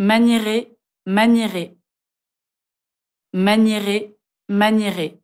Manieré, manieré Manieré, manieré